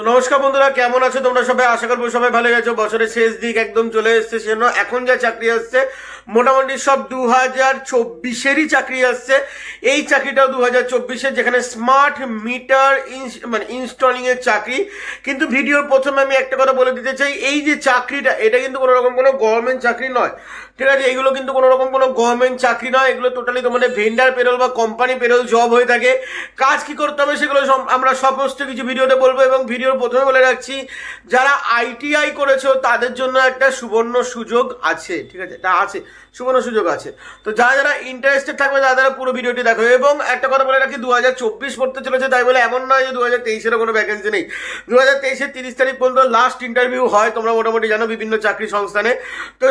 তো নমস্কার বন্ধুরা কেমন আছো তোমরা সবাই আশা করবো সবাই ভালো গেছো বছরের শেষ দিক একদম চলে এসছে সেজন্য এখন যা চাকরি আসছে মোটামুটি সব দু হাজার চব্বিশেরই চাকরি আসছে এই চাকরিটাও দু হাজার চব্বিশের যেখানে স্মার্ট মিটার মানে ইনস্টলিংয়ের চাকরি কিন্তু ভিডিওর প্রথমে আমি একটা কথা বলে দিতে চাই এই যে চাকরিটা এটা কিন্তু কোনো রকম কোনো গভর্নমেন্ট চাকরি নয় ঠিক আছে এগুলো কিন্তু কোনো রকম কোনো গভর্নমেন্ট চাকরি নয় এগুলো টোটালি তোমাদের ভেন্ডার পেরোল বা কোম্পানি পেরোল জব হয়ে থাকে কাজ কি করতে হবে সেগুলো আমরা সমস্ত কিছু ভিডিওতে বলবো এবং ভিডিও ভিডিওর প্রথমে বলে রাখছি যারা আইটিআই করেছো তাদের জন্য একটা সুবর্ণ সুযোগ আছে ঠিক আছে এটা আছে সুবর্ণ সুযোগ আছে তো যারা যারা ইন্টারেস্টেড থাকবে তারা তারা পুরো ভিডিওটি দেখো এবং একটা কথা বলে রাখি দু হাজার চব্বিশ পড়তে চলেছে তাই বলে এমন নয় যে দু হাজার তেইশেরও কোনো ভ্যাকেন্সি নেই দু হাজার তেইশের তিরিশ তারিখ পর্যন্ত লাস্ট ইন্টারভিউ হয় তোমরা মোটামুটি জানো বিভিন্ন চাকরি সংস্থানে তো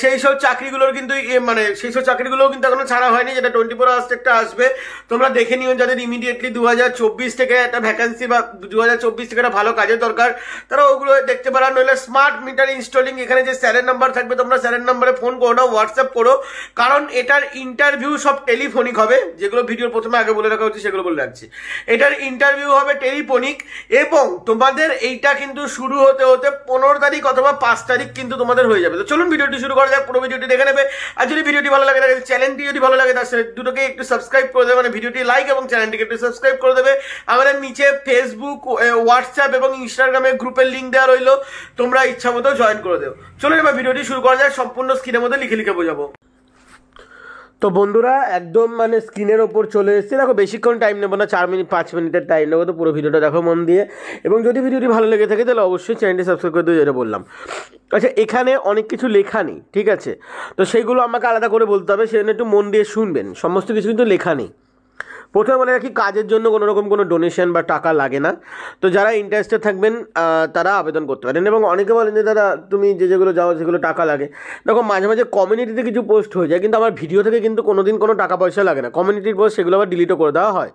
সেই সব চাকরিগুলোর কিন্তু মানে সেই সব চাকরিগুলোও কিন্তু এখনো ছাড়া হয়নি যেটা টোয়েন্টি ফোর আওয়ার্স একটা আসবে তোমরা দেখে নিও যাদের ইমিডিয়েটলি দু হাজার চব্বিশ থেকে একটা ভ্যাকেন্সি বা দু হাজার চব্বিশ থেকে ভালো কাজের দরকার তারা ওগুলো দেখতে পারা নইলে স্মার্ট মিটার ইনস্টলিং এখানে যে স্যারের নাম্বার থাকবে তোমরা স্যারের নাম্বারে ফোন করো না হোয়াটসঅ্যাপ করো কারণ এটার ইন্টারভিউ সব টেলিফোনিক হবে যেগুলো ভিডিওর প্রথমে আগে বলে রাখা হচ্ছে সেগুলো বলে রাখছি এটার ইন্টারভিউ হবে টেলিফোনিক এবং তোমাদের এইটা কিন্তু শুরু হতে হতে পনেরো তারিখ অথবা পাঁচ তারিখ কিন্তু তোমাদের হয়ে যাবে তো চলুন ভিডিওটি শুরু করা যাক পুরো ভিডিওটি দেখে নেবে আর যদি ভিডিওটি ভালো লাগে তাহলে চ্যানেলটি যদি ভালো লাগে তার দুটোকে একটু সাবস্ক্রাইব করে দেবে মানে ভিডিওটি লাইক এবং চ্যানেলটিকে একটু সাবস্ক্রাইব করে দেবে আমাদের নিচে ফেসবুক হোয়াটসঅ্যাপ হোয়াটসঅ্যাপ এবং ইনস্টাগ্রামের গ্রুপের লিঙ্ক দেওয়া রইলো তোমরা ইচ্ছা মতো জয়েন করে দেও চলো এবার ভিডিওটি শুরু করা যায় সম্পূর্ণ স্ক্রিনের মধ্যে লিখে লিখে বোঝাবো তো বন্ধুরা একদম মানে স্ক্রিনের ওপর চলে এসেছে দেখো বেশিক্ষণ টাইম নেবো না চার মিনিট পাঁচ মিনিটের টাইম নেবো তো পুরো ভিডিওটা দেখো মন দিয়ে এবং যদি ভিডিওটি ভালো লেগে থাকে তাহলে অবশ্যই চ্যানেলটি সাবস্ক্রাইব করে দিয়ে যেটা বললাম আচ্ছা এখানে অনেক কিছু লেখা নেই ঠিক আছে তো সেইগুলো আমাকে আলাদা করে বলতে হবে সেজন্য একটু মন দিয়ে শুনবেন সমস্ত কিছু কিন্তু লেখা নেই প্রথমে বলে রাখি কাজের জন্য কোনো রকম কোনো ডোনেশন বা টাকা লাগে না তো যারা ইন্টারেস্টেড থাকবেন তারা আবেদন করতে পারেন এবং অনেকে বলেন যে দাদা তুমি যে যেগুলো যাও সেগুলো টাকা লাগে দেখো মাঝে মাঝে কমিউনিটিতে কিছু পোস্ট হয়ে যায় কিন্তু আমার ভিডিও থেকে কিন্তু কোনো দিন কোনো টাকা পয়সা লাগে না কমিউনিটির পোস্ট সেগুলো আবার ডিলিটও করে দেওয়া হয়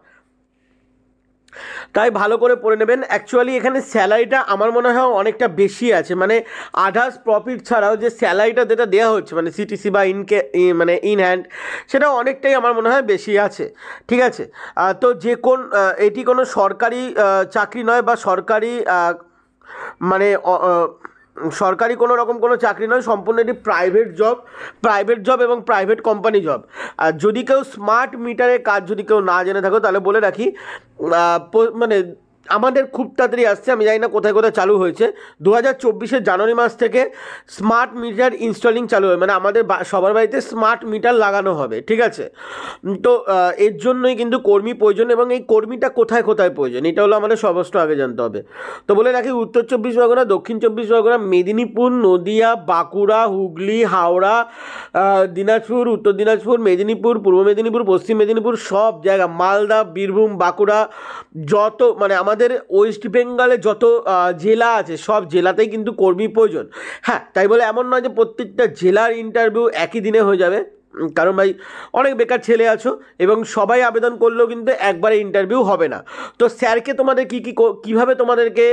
তাই ভালো করে পড়ে নেবেন অ্যাকচুয়ালি এখানে স্যালারিটা আমার মনে হয় অনেকটা বেশি আছে মানে আধাস প্রফিট ছাড়াও যে স্যালারিটা যেটা দেওয়া হচ্ছে মানে সিটিসি বা ইনকে মানে ইন হ্যান্ড সেটা অনেকটাই আমার মনে হয় বেশি আছে ঠিক আছে তো যে কোন এটি কোনো সরকারি চাকরি নয় বা সরকারি মানে সরকারি কোনো রকম কোনো চাকরি নয় সম্পূর্ণ এটি প্রাইভেট জব প্রাইভেট জব এবং প্রাইভেট কোম্পানি জব আর যদি কেউ স্মার্ট মিটারের কাজ যদি কেউ না জেনে থাকো তাহলে বলে রাখি মানে আমাদের খুব তাড়াতাড়ি আসছে আমি জানি না কোথায় কোথায় চালু হয়েছে দু হাজার চব্বিশের জানুয়ারি মাস থেকে স্মার্ট মিটার ইনস্টলিং চালু হবে মানে আমাদের সবার বাড়িতে স্মার্ট মিটার লাগানো হবে ঠিক আছে তো এর জন্যই কিন্তু কর্মী প্রয়োজন এবং এই কর্মীটা কোথায় কোথায় প্রয়োজন এটা হলো আমাদের সর্বস্ব আগে জানতে হবে তো বলে রাখি উত্তর চব্বিশ পরগনা দক্ষিণ চব্বিশ পরগনা মেদিনীপুর নদিয়া বাঁকুড়া হুগলি হাওড়া দিনাজপুর উত্তর দিনাজপুর মেদিনীপুর পূর্ব মেদিনীপুর পশ্চিম মেদিনীপুর সব জায়গা মালদা বীরভূম বাঁকুড়া যত মানে আমার আমাদের ওয়েস্ট বেঙ্গলে যত জেলা আছে সব জেলাতেই কিন্তু কর্মী প্রয়োজন হ্যাঁ তাই বলে এমন নয় যে প্রত্যেকটা জেলার ইন্টারভিউ একই দিনে হয়ে যাবে কারণ ভাই অনেক বেকার ছেলে আছো এবং সবাই আবেদন করলেও কিন্তু একবারে ইন্টারভিউ হবে না তো স্যারকে তোমাদের কী কী কীভাবে তোমাদেরকে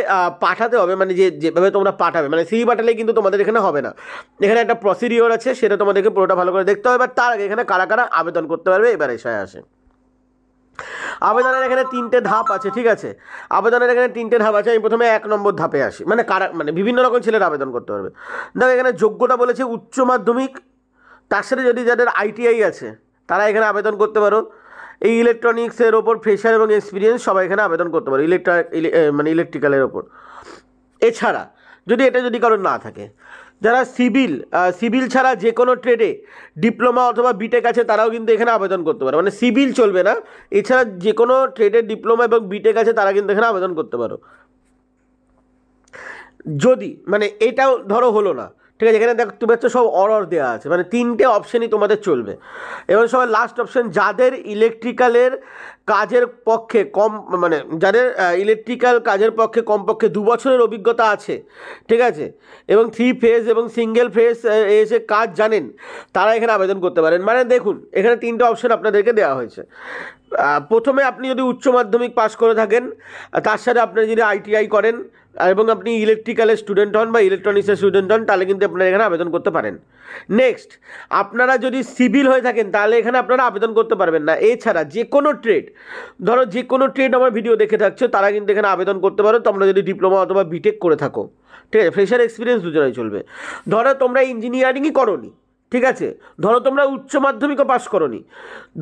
পাঠাতে হবে মানে যে যেভাবে তোমরা পাঠাবে মানে সিভি পাঠালে কিন্তু তোমাদের এখানে হবে না এখানে একটা প্রসিডিওর আছে সেটা তোমাদেরকে পুরোটা ভালো করে দেখতে হবে বা তার আগে এখানে কারা কারা আবেদন করতে পারবে এবার এসে আসে আবেদনের এখানে তিনটে ধাপ আছে ঠিক আছে আবেদনের এখানে তিনটে ধাপ আছে আমি প্রথমে এক নম্বর ধাপে আসি মানে কারা মানে বিভিন্ন রকম ছেলের আবেদন করতে পারবে দেখো এখানে যোগ্যতা বলেছে উচ্চ মাধ্যমিক তার সাথে যদি যাদের আইটিআই আছে তারা এখানে আবেদন করতে পারো এই ইলেকট্রনিক্সের ওপর ফ্রেশার এবং এক্সপিরিয়েন্স সবাই এখানে আবেদন করতে পারো ইলেকট্রিক মানে ইলেকট্রিক্যালের ওপর এছাড়া যদি এটা যদি কারোর না থাকে যারা সিভিল সিভিল ছাড়া যে কোনো ট্রেডে ডিপ্লোমা অথবা বিটেক আছে তারাও কিন্তু এখানে আবেদন করতে পারো মানে সিভিল চলবে না এছাড়া যে কোনো ট্রেডে ডিপ্লোমা এবং বিটেক আছে তারা কিন্তু এখানে আবেদন করতে পারো যদি মানে এটাও ধরো হলো না ঠিক আছে এখানে দেখো তোমার সব অরর দেওয়া আছে মানে তিনটে অপশানই তোমাদের চলবে এবার সবাই লাস্ট অপশান যাদের ইলেকট্রিক্যালের কাজের পক্ষে কম মানে যাদের ইলেকট্রিক্যাল কাজের পক্ষে কমপক্ষে দু বছরের অভিজ্ঞতা আছে ঠিক আছে এবং থ্রি ফেজ এবং সিঙ্গেল ফেজ এসে কাজ জানেন তারা এখানে আবেদন করতে পারেন মানে দেখুন এখানে তিনটে অপশান আপনাদেরকে দেওয়া হয়েছে প্রথমে আপনি যদি উচ্চ মাধ্যমিক পাশ করে থাকেন তার সাথে আপনি যদি আইটিআই করেন এবং আপনি ইলেকট্রিক্যালের স্টুডেন্ট হন বা ইলেকট্রনিক্সের স্টুডেন্ট হন তাহলে কিন্তু আপনারা এখানে আবেদন করতে পারেন নেক্সট আপনারা যদি সিভিল হয়ে থাকেন তাহলে এখানে আপনারা আবেদন করতে পারবেন না এছাড়া যে কোনো ট্রেড ধরো যে কোনো ট্রেড আমার ভিডিও দেখে থাকছে তারা কিন্তু এখানে আবেদন করতে পারো তোমরা যদি ডিপ্লোমা অথবা বিটেক করে থাকো ঠিক আছে ফ্রেশার এক্সপিরিয়েন্স দুজনেই চলবে ধরো তোমরা ইঞ্জিনিয়ারিংই করো ঠিক আছে ধরো তোমরা উচ্চ মাধ্যমিকও পাস করনি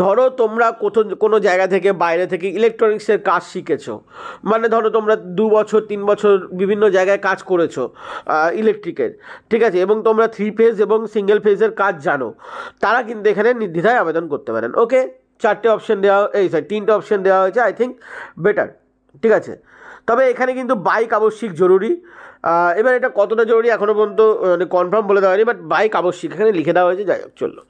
ধরো তোমরা কোথাও কোনো জায়গা থেকে বাইরে থেকে ইলেকট্রনিক্সের কাজ শিখেছো মানে ধরো তোমরা দু বছর তিন বছর বিভিন্ন জায়গায় কাজ করেছো ইলেকট্রিকের ঠিক আছে এবং তোমরা থ্রি ফেজ এবং সিঙ্গেল ফেজের কাজ জানো তারা কিন্তু এখানে নির্দ্বিধায় আবেদন করতে পারেন ওকে চারটে অপশন দেওয়া এই সরি তিনটে অপশান দেওয়া হয়েছে আই থিঙ্ক বেটার ঠিক আছে তবে এখানে কিন্তু বাইক আবশ্যিক জরুরি এবার এটা কতটা জরুরি এখনও পর্যন্ত মানে কনফার্ম বলে দেওয়া হয়নি বাট বাইক আবশ্যিক এখানে লিখে দেওয়া হয়েছে যাই হোক চললো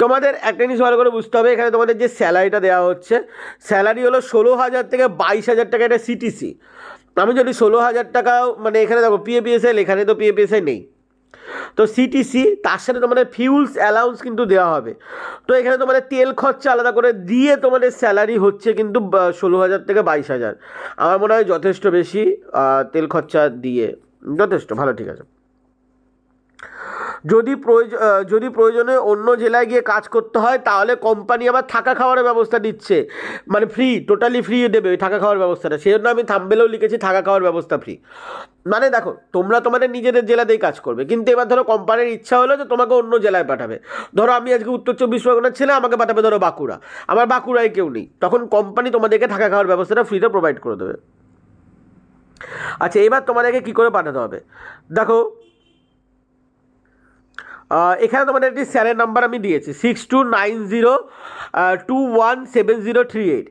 তোমাদের একটা জিনিস ভালো করে বুঝতে হবে এখানে তোমাদের যে স্যালারিটা দেওয়া হচ্ছে স্যালারি হলো ষোলো হাজার থেকে বাইশ হাজার টাকা এটা সিটিসি আমি যদি ষোলো হাজার টাকা মানে এখানে দেখো পিএপিএসএল এখানে তো পিএপিএসএ নেই তো সিটিসি তার সাথে তোমাদের ফিউলস অ্যালাউন্স কিন্তু দেওয়া হবে তো এখানে তোমাদের তেল খরচা আলাদা করে দিয়ে তোমাদের স্যালারি হচ্ছে কিন্তু ষোলো হাজার থেকে বাইশ হাজার আমার মনে হয় যথেষ্ট বেশি তেল খরচা দিয়ে যথেষ্ট ভালো ঠিক আছে যদি প্রয়োজন যদি প্রয়োজনে অন্য জেলায় গিয়ে কাজ করতে হয় তাহলে কোম্পানি আবার থাকা খাওয়ার ব্যবস্থা দিচ্ছে মানে ফ্রি টোটালি ফ্রি দেবে ওই থাকা খাওয়ার ব্যবস্থাটা সেই জন্য আমি থাম্বেলেও লিখেছি থাকা খাওয়ার ব্যবস্থা ফ্রি মানে দেখো তোমরা তোমাদের নিজেদের জেলাতেই কাজ করবে কিন্তু এবার ধরো কোম্পানির ইচ্ছা হলো যে তোমাকে অন্য জেলায় পাঠাবে ধরো আমি আজকে উত্তর চব্বিশ পরগনার ছেলে আমাকে পাঠাবে ধরো বাঁকুড়া আমার বাঁকুড়ায় কেউ নেই তখন কোম্পানি তোমাদেরকে থাকা খাওয়ার ব্যবস্থাটা ফ্রিতে প্রোভাইড করে দেবে আচ্ছা এবার তোমাদেরকে কী করে পাঠাতে হবে দেখো এখানে তোমাদের একটি স্যারের নাম্বার আমি দিয়েছি six two nine zero two one seven zero three eight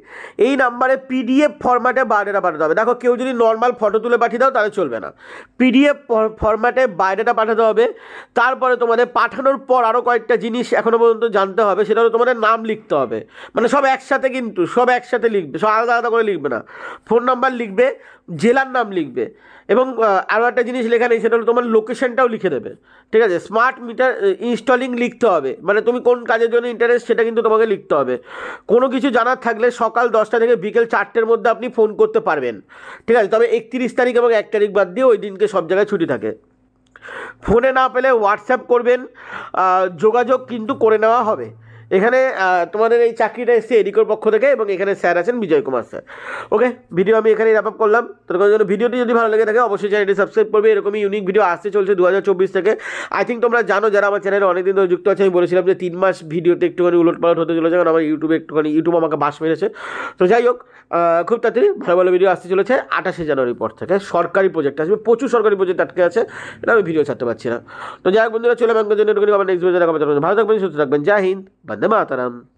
এই নাম্বারে পিডিএফ ফরম্যাটে বাইরেটা পাঠাতে হবে দেখো কেউ যদি নর্মাল ফটো তুলে পাঠিয়ে দাও তাহলে চলবে না পিডিএফ ফরম্যাটে বাইরেটা পাঠাতে হবে তারপরে তোমাদের পাঠানোর পর আরও কয়েকটা জিনিস এখনও পর্যন্ত জানতে হবে সেটা হলো তোমাদের নাম লিখতে হবে মানে সব একসাথে কিন্তু সব একসাথে লিখবে সব আলাদা আলাদা করে লিখবে না ফোন নাম্বার লিখবে জেলার নাম লিখবে এবং আরও একটা জিনিস লেখা নেই সেটা হলো তোমার লোকেশানটাও লিখে দেবে ঠিক আছে স্মার্ট মিটার ইনস্টলিং লিখতে হবে মানে তুমি কোন কাজের জন্য ইন্টারেস্ট সেটা কিন্তু তোমাকে লিখতে হবে কোনো কিছু জানার থাকলে সকাল দশটা থেকে বিকেল চারটের মধ্যে আপনি ফোন করতে পারবেন ঠিক আছে তবে একত্রিশ তারিখ এবং এক তারিখ বাদ দিয়ে ওই দিনকে সব জায়গায় ছুটি থাকে ফোনে না পেলে হোয়াটসঅ্যাপ করবেন যোগাযোগ কিন্তু করে নেওয়া হবে এখানে তোমাদের এই চাকরিটা এসছে এডিকোর পক্ষ থেকে এবং এখানে স্যার আছেন Bijay Kumar sir okay video আমি এখানে র্যাপ আপ করলাম তো জন্য ভিডিওটি যদি ভালো লেগে থাকে অবশ্যই চ্যানেলটি সাবস্ক্রাইব করবে এরকমই ইউনিক ভিডিও আসতে চলছে দু থেকে আই থিঙ্ক তোমরা জানো যারা আমার চ্যানেলে অনেকদিন ধরে যুক্ত আছে আমি বলেছিলাম যে তিন মাস ভিডিওতে একটুখানি উলট পালট হতে চলেছে কারণ আমার ইউটিউবে একটুখানি ইউটিউব আমাকে বাস মেরেছে তো যাই হোক খুব তাড়াতাড়ি ভালো ভালো ভিডিও আসতে চলেছে আঠাশে জানুয়ারি পর থেকে সরকারি প্রজেক্ট আসবে প্রচুর সরকারি প্রজেক্ট আটকে আছে এটা আমি ভিডিও ছাড়তে পারছি না তো যাই হোক বন্ধুরা চলে ব্যাংকের জন্য ভালো থাকবেন সুস্থ থাকবেন জয় হিন্দ धन्य मातरम